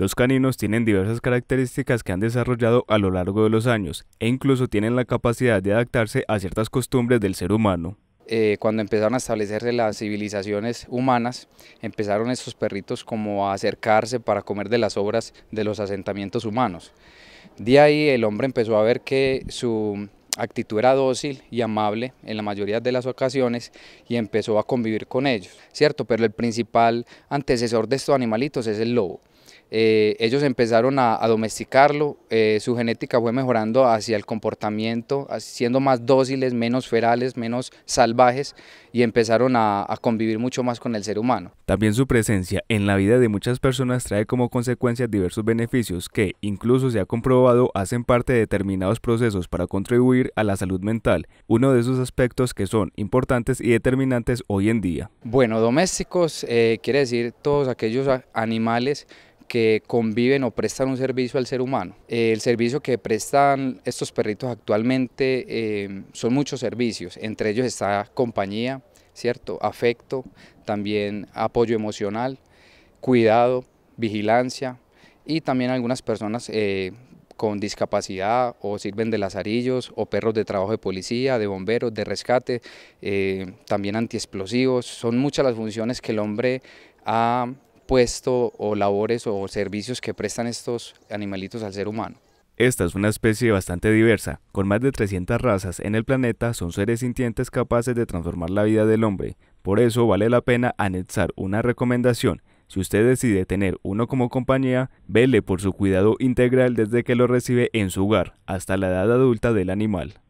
Los caninos tienen diversas características que han desarrollado a lo largo de los años e incluso tienen la capacidad de adaptarse a ciertas costumbres del ser humano. Eh, cuando empezaron a establecerse las civilizaciones humanas, empezaron estos perritos como a acercarse para comer de las obras de los asentamientos humanos. De ahí el hombre empezó a ver que su actitud era dócil y amable en la mayoría de las ocasiones y empezó a convivir con ellos, ¿cierto? Pero el principal antecesor de estos animalitos es el lobo. Eh, ellos empezaron a, domesticarlo, eh, su genética fue mejorando hacia el comportamiento, siendo más dóciles, menos ferales, menos salvajes y empezaron a, convivir mucho más con el ser humano. También su presencia en la vida de muchas personas trae como consecuencia diversos beneficios que, incluso se ha comprobado, hacen parte de determinados procesos para contribuir a la salud mental, uno de esos aspectos que son importantes y determinantes hoy en día. Bueno, domésticos eh, quiere decir todos aquellos animales que conviven o prestan un servicio al ser humano. Eh, el servicio que prestan estos perritos actualmente eh, son muchos servicios, entre ellos está compañía, ¿cierto? afecto, también apoyo emocional, cuidado, vigilancia y también algunas personas eh, con discapacidad o sirven de lazarillos o perros de trabajo de policía, de bomberos, de rescate, también antiexplosivos. Son muchas las funciones que el hombre ha puesto o labores o servicios que prestan estos animalitos al ser humano. Esta es una especie bastante diversa, con más de 300 razas en el planeta, son seres sintientes capaces de transformar la vida del hombre. Por eso vale la pena anexar una recomendación. Si usted decide tener uno como compañía, vele por su cuidado integral desde que lo recibe en su hogar hasta la edad adulta del animal.